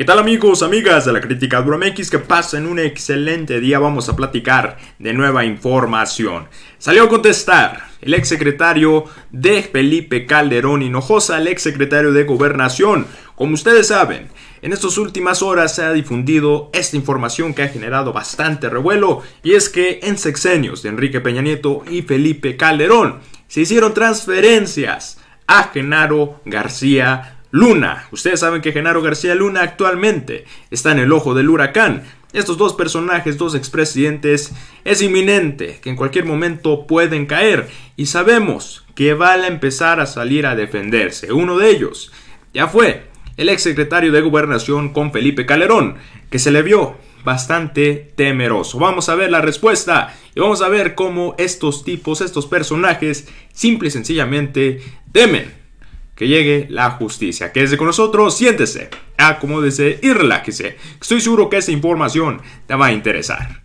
¿Qué tal amigos, amigas de la crítica Bromex? Que pasen un excelente día. Vamos a platicar de nueva información. Salió a contestar el exsecretario de Felipe Calderón Hinojosa, el exsecretario de Gobernación. Como ustedes saben, en estas últimas horas se ha difundido esta información que ha generado bastante revuelo y es que en sexenios de Enrique Peña Nieto y Felipe Calderón se hicieron transferencias a Genaro García Luna. Ustedes saben que Genaro García Luna actualmente está en el ojo del huracán. Estos dos personajes, dos expresidentes, es inminente que en cualquier momento pueden caer y sabemos que van a empezar a salir a defenderse. Uno de ellos ya fue el exsecretario de Gobernación con Felipe Calderón, que se le vio bastante temeroso. Vamos a ver la respuesta y vamos a ver cómo estos tipos, estos personajes, simple y sencillamente temen que llegue la justicia. Quédese con nosotros, siéntese, acomódese y relájese. Estoy seguro que esta información te va a interesar.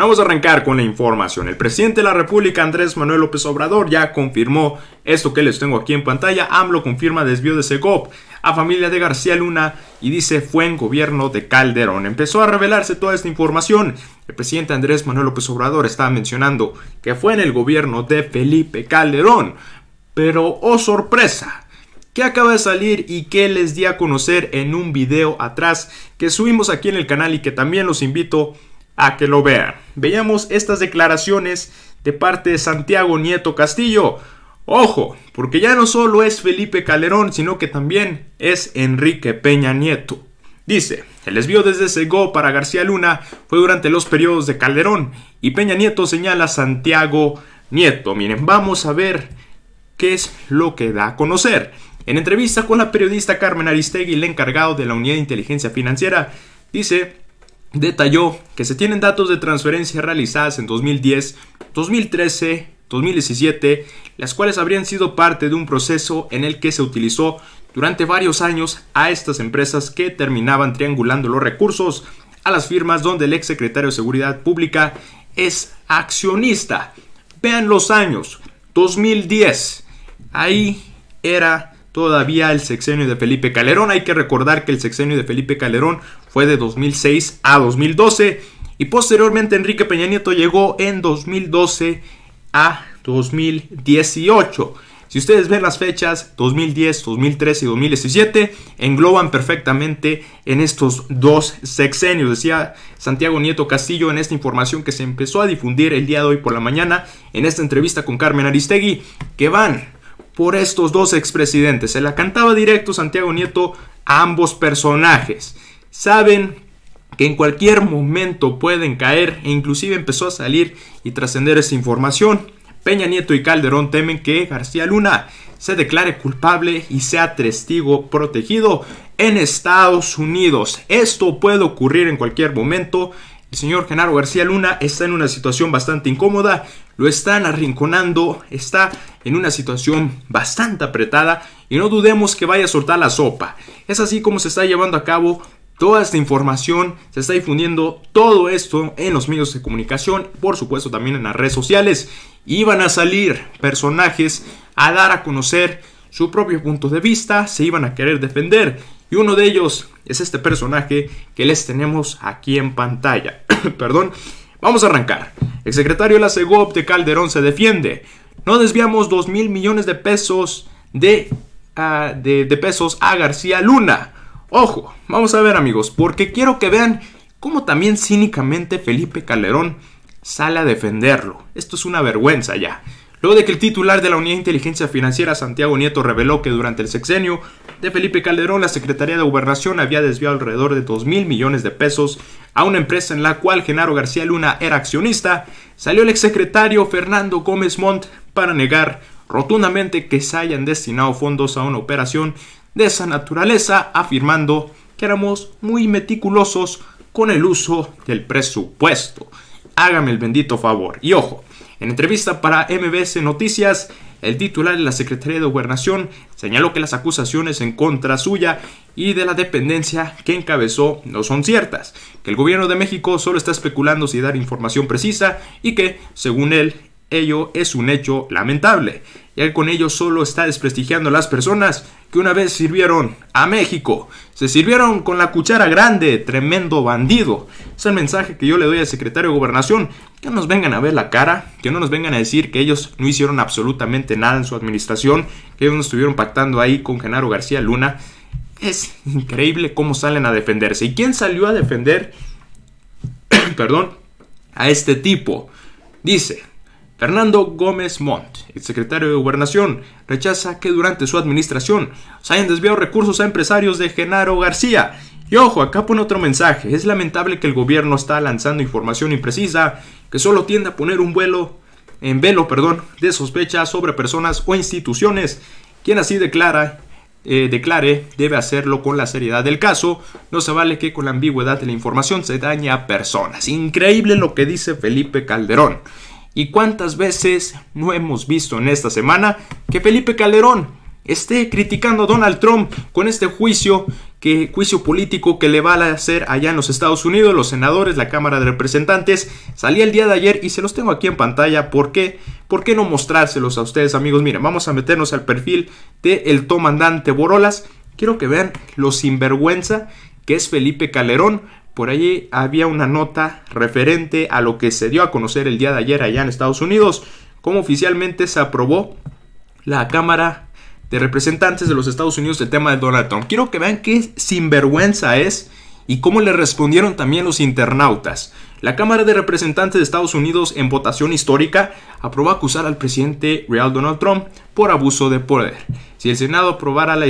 vamos a arrancar con la información. El presidente de la República, Andrés Manuel López Obrador, ya confirmó esto que les tengo aquí en pantalla. AMLO confirma desvío de SECOP a familia de García Luna y dice fue en gobierno de Calderón. Empezó a revelarse toda esta información. El presidente Andrés Manuel López Obrador estaba mencionando que fue en el gobierno de Felipe Calderón. Pero, oh sorpresa, que acaba de salir y que les di a conocer en un video atrás que subimos aquí en el canal y que también los invito a a que lo vean. Veamos estas declaraciones de parte de Santiago Nieto Castillo. Ojo, porque ya no solo es Felipe Calderón, sino que también es Enrique Peña Nieto. Dice, el desvío desde Segó para García Luna fue durante los periodos de Calderón y Peña Nieto señala a Santiago Nieto. Miren, vamos a ver qué es lo que da a conocer. En entrevista con la periodista Carmen Aristegui, el encargado de la Unidad de Inteligencia Financiera, dice detalló que se tienen datos de transferencias realizadas en 2010, 2013, 2017, las cuales habrían sido parte de un proceso en el que se utilizó durante varios años a estas empresas que terminaban triangulando los recursos a las firmas donde el ex secretario de Seguridad Pública es accionista. Vean los años, 2010, ahí era todavía el sexenio de Felipe Calderón. Hay que recordar que el sexenio de Felipe Calderón fue de 2006 a 2012 y posteriormente Enrique Peña Nieto llegó en 2012 a 2018. Si ustedes ven las fechas 2010, 2013 y 2017, engloban perfectamente en estos dos sexenios. Decía Santiago Nieto Castillo en esta información que se empezó a difundir el día de hoy por la mañana en esta entrevista con Carmen Aristegui, que van por estos dos expresidentes. Se la cantaba directo Santiago Nieto a ambos personajes. Saben que en cualquier momento pueden caer e inclusive empezó a salir y trascender esa información. Peña Nieto y Calderón temen que García Luna se declare culpable y sea testigo protegido en Estados Unidos. Esto puede ocurrir en cualquier momento. El señor Genaro García Luna está en una situación bastante incómoda, lo están arrinconando, está en una situación bastante apretada y no dudemos que vaya a soltar la sopa. Es así como se está llevando a cabo toda esta información, se está difundiendo todo esto en los medios de comunicación, por supuesto también en las redes sociales. Iban a salir personajes a dar a conocer su propio punto de vista, se iban a querer defender y uno de ellos es este personaje que les tenemos aquí en pantalla. Perdón. Vamos a arrancar. El secretario de la de Calderón se defiende. No desviamos 2 mil millones de pesos de, ah, de, de pesos a García Luna. Ojo, vamos a ver amigos, porque quiero que vean cómo también cínicamente Felipe Calderón sale a defenderlo. Esto es una vergüenza ya. Luego de que el titular de la Unidad de Inteligencia Financiera, Santiago Nieto, reveló que durante el sexenio de Felipe Calderón, la Secretaría de Gobernación había desviado alrededor de 2 mil millones de pesos a una empresa en la cual Genaro García Luna era accionista, salió el exsecretario Fernando Gómez Montt para negar rotundamente que se hayan destinado fondos a una operación de esa naturaleza, afirmando que éramos muy meticulosos con el uso del presupuesto. Hágame el bendito favor. Y ojo, en entrevista para MBS Noticias, el titular de la Secretaría de Gobernación señaló que las acusaciones en contra suya y de la dependencia que encabezó no son ciertas, que el gobierno de México solo está especulando si dar información precisa y que, según él, Ello es un hecho lamentable, ya con ello solo está desprestigiando a las personas que una vez sirvieron a México. Se sirvieron con la cuchara grande, tremendo bandido. Es el mensaje que yo le doy al secretario de Gobernación, que no nos vengan a ver la cara, que no nos vengan a decir que ellos no hicieron absolutamente nada en su administración, que ellos no estuvieron pactando ahí con Genaro García Luna. Es increíble cómo salen a defenderse. ¿Y quién salió a defender, perdón, a este tipo? Dice, Fernando Gómez Montt, secretario de Gobernación, rechaza que durante su administración se hayan desviado recursos a empresarios de Genaro García. Y ojo, acá pone otro mensaje. Es lamentable que el gobierno está lanzando información imprecisa que solo tiende a poner un vuelo en velo, perdón, de sospecha sobre personas o instituciones. Quien así declara, eh, declare debe hacerlo con la seriedad del caso. No se vale que con la ambigüedad de la información se dañe a personas. Increíble lo que dice Felipe Calderón. ¿Y cuántas veces no hemos visto en esta semana que Felipe Calderón esté criticando a Donald Trump con este juicio, que, juicio político que le va a hacer allá en los Estados Unidos, los senadores, la Cámara de Representantes? salía el día de ayer y se los tengo aquí en pantalla. ¿Por qué? ¿Por qué no mostrárselos a ustedes, amigos? Miren, vamos a meternos al perfil de el comandante Borolas. Quiero que vean lo sinvergüenza que es Felipe Calderón por allí había una nota referente a lo que se dio a conocer el día de ayer allá en Estados Unidos, cómo oficialmente se aprobó la Cámara de Representantes de los Estados Unidos el tema de Donald Trump. Quiero que vean qué sinvergüenza es y cómo le respondieron también los internautas. La Cámara de Representantes de Estados Unidos en votación histórica aprobó acusar al presidente real Donald Trump por abuso de poder. Si el Senado aprobara la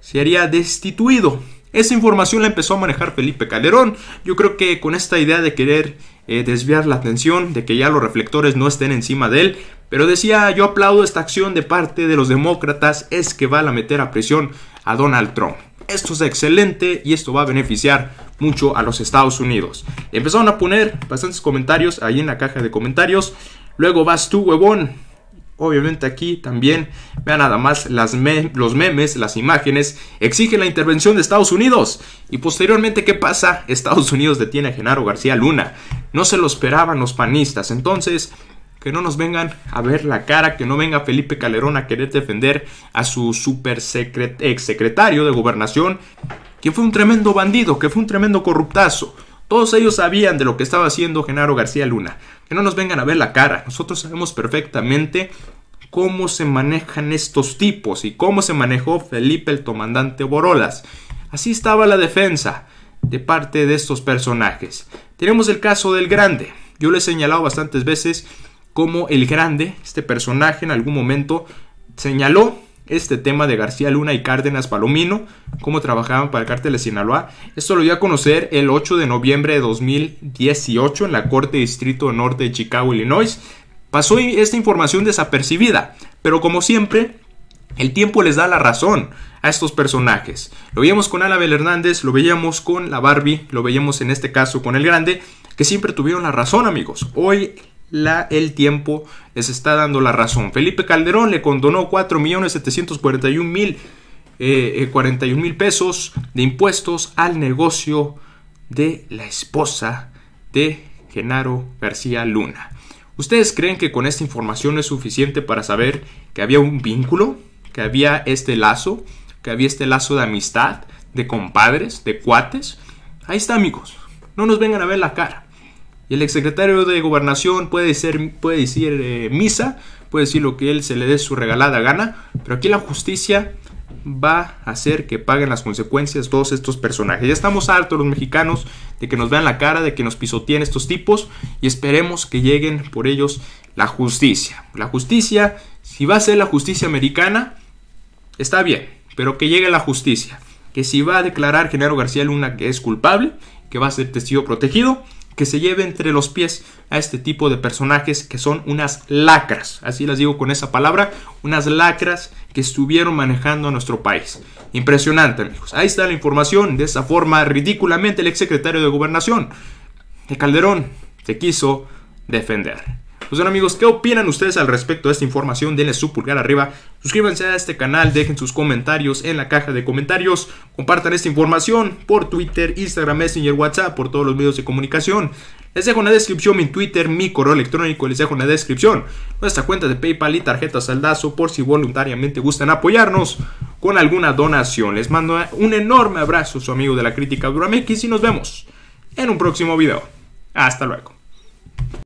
se haría destituido. Esa información la empezó a manejar Felipe Calderón. Yo creo que con esta idea de querer eh, desviar la atención, de que ya los reflectores no estén encima de él. Pero decía, yo aplaudo esta acción de parte de los demócratas, es que van a meter a presión a Donald Trump. Esto es excelente y esto va a beneficiar mucho a los Estados Unidos. Empezaron a poner bastantes comentarios ahí en la caja de comentarios. Luego vas tú, huevón Obviamente aquí también, vean nada más los memes, las imágenes, exigen la intervención de Estados Unidos. Y posteriormente, ¿qué pasa? Estados Unidos detiene a Genaro García Luna. No se lo esperaban los panistas. Entonces, que no nos vengan a ver la cara, que no venga Felipe Calderón a querer defender a su super exsecretario de gobernación, que fue un tremendo bandido, que fue un tremendo corruptazo. Todos ellos sabían de lo que estaba haciendo Genaro García Luna. Que no nos vengan a ver la cara. Nosotros sabemos perfectamente cómo se manejan estos tipos y cómo se manejó Felipe el comandante Borolas. Así estaba la defensa de parte de estos personajes. Tenemos el caso del Grande. Yo le he señalado bastantes veces cómo el Grande, este personaje en algún momento señaló este tema de García Luna y Cárdenas Palomino, cómo trabajaban para el cártel de Sinaloa. Esto lo dio a conocer el 8 de noviembre de 2018 en la Corte Distrito Norte de Chicago, Illinois. Pasó esta información desapercibida, pero como siempre, el tiempo les da la razón a estos personajes. Lo veíamos con Anabel Hernández, lo veíamos con la Barbie, lo veíamos en este caso con el Grande, que siempre tuvieron la razón, amigos. Hoy el tiempo les está dando la razón. Felipe Calderón le condonó 4.741.000 eh, eh, pesos de impuestos al negocio de la esposa de Genaro García Luna. ¿Ustedes creen que con esta información es suficiente para saber que había un vínculo, que había este lazo, que había este lazo de amistad, de compadres, de cuates? Ahí está amigos, no nos vengan a ver la cara. Y el exsecretario de gobernación puede, ser, puede decir eh, misa, puede decir lo que él se le dé su regalada gana, pero aquí la justicia va a hacer que paguen las consecuencias todos estos personajes. Ya estamos hartos los mexicanos de que nos vean la cara, de que nos pisoteen estos tipos y esperemos que lleguen por ellos la justicia. La justicia, si va a ser la justicia americana, está bien, pero que llegue la justicia. Que si va a declarar Genaro García Luna que es culpable, que va a ser testigo protegido, que se lleve entre los pies a este tipo de personajes que son unas lacras, así las digo con esa palabra, unas lacras que estuvieron manejando a nuestro país. Impresionante, amigos. Ahí está la información, de esa forma ridículamente el exsecretario de Gobernación de Calderón se quiso defender. Pues amigos, ¿qué opinan ustedes al respecto de esta información? Denle su pulgar arriba, suscríbanse a este canal, dejen sus comentarios en la caja de comentarios, compartan esta información por Twitter, Instagram, Messenger, WhatsApp, por todos los medios de comunicación. Les dejo en la descripción mi Twitter, mi correo electrónico, les dejo en la descripción nuestra cuenta de PayPal y tarjeta saldazo por si voluntariamente gustan apoyarnos con alguna donación. Les mando un enorme abrazo, su amigo de la crítica Duramex y nos vemos en un próximo video. Hasta luego.